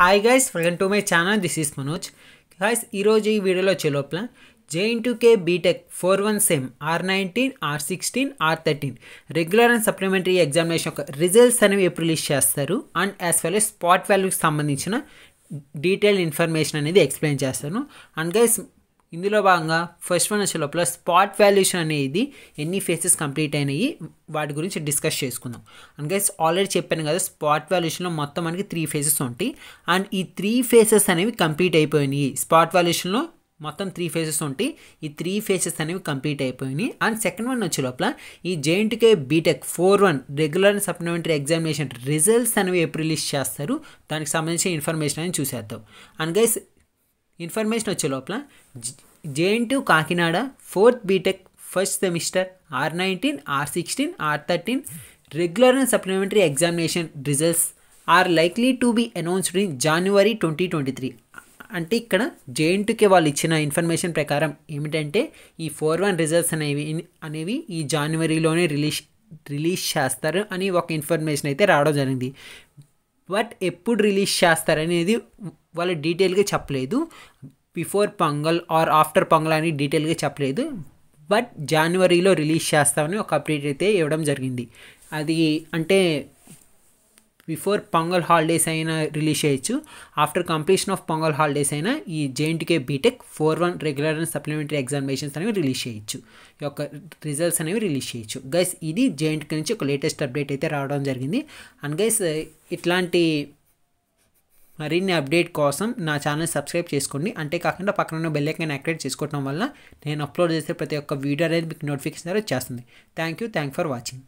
hi guys welcome to my channel this is Manoj guys ఈరోజు ఈ వీడియోలో చెలోపల కే BTech four one sem R nineteen R sixteen R thirteen regular and supplementary examination యొక్క results అనేవి ఎప్పుడు రిలీజ్ చేస్తారు అండ్ యాజ్ వెల్ స్పాట్ వాల్యూకి సంబంధించిన డీటెయిల్ ఇన్ఫర్మేషన్ అనేది ఎక్స్ప్లెయిన్ చేస్తాను అండ్ గైస్ ఇందులో భాగంగా ఫస్ట్ వన్ వచ్చే లోపల స్పాట్ వాల్యుయేషన్ అనేది ఎన్ని ఫేసెస్ కంప్లీట్ అయినాయి వాటి గురించి డిస్కస్ చేసుకుందాం అందుకే ఆల్రెడీ చెప్పాను కదా స్పాట్ వాల్యుయేషన్లో మొత్తం మనకి త్రీ ఫేసెస్ ఉంటాయి అండ్ ఈ త్రీ ఫేసెస్ అనేవి కంప్లీట్ అయిపోయినాయి స్పాట్ వాల్యుయేషన్లో మొత్తం త్రీ ఫేసెస్ ఉంటాయి ఈ త్రీ ఫేసెస్ అనేవి కంప్లీట్ అయిపోయినాయి అండ్ సెకండ్ వన్ వచ్చే లోపల ఈ JNTUK BTech four one regular supplementary examination results అనేవి ఎప్పుడు రిలీజ్ చేస్తారు దానికి సంబంధించిన ఇన్ఫర్మేషన్ అని చూసేద్దాం అండ్ గైస్ ఇన్ఫర్మేషన్ వచ్చే లోపల JNTU Kakinada fourth BTech first semester R nineteen R sixteen R thirteen regular and supplementary examination results are likely to be announced in January twenty twenty three అంటే ఇక్కడ జేఎన్టుకి వాళ్ళు ఇచ్చిన ఇన్ఫర్మేషన్ ప్రకారం ఏమిటంటే ఈ ఫోర్ వన్ రిజల్ట్స్ అనేవి అనేవి ఈ జనవరిలోనే రిలీజ్ రిలీజ్ చేస్తారు అని ఒక ఇన్ఫర్మేషన్ అయితే రావడం జరిగింది బట్ ఎప్పుడు రిలీజ్ చేస్తారనేది వాళ్ళు డీటెయిల్గా చెప్పలేదు before Pongal or after Pongal అని డీటెయిల్గా చెప్పలేదు బట్ జనవరిలో రిలీజ్ చేస్తామని ఒక అప్డేట్ అయితే ఇవ్వడం జరిగింది అది అంటే బిఫోర్ పొంగల్ హాలిడేస్ అయినా రిలీజ్ చేయొచ్చు after completion of Pongal holidays అయినా ఈ JNTUK BTech four one regular and supplementary examinations అనేవి రిలీజ్ చేయొచ్చు ఈ యొక్క రిజల్ట్స్ అనేవి రిలీజ్ చేయొచ్చు గైస్ ఇది జేఎన్టీకే నుంచి ఒక లేటెస్ట్ అప్డేట్ అయితే రావడం జరిగింది అండ్ గైస్ ఇట్లాంటి మరిన్ని అప్డేట్ కోసం నా ఛానల్ సబ్స్క్రైబ్ చేసుకోండి అంటే కాకుండా పక్కన బెల్ ఐకాన్ యాక్టివేట్ చేసుకోవడం వల్ల నేను అప్లోడ్ చేసే ప్రతి ఒక్క వీడియో అనేది మీకు నోటిఫికేషన్ ద్వారా వచ్చేస్తుంది thank you thank for watching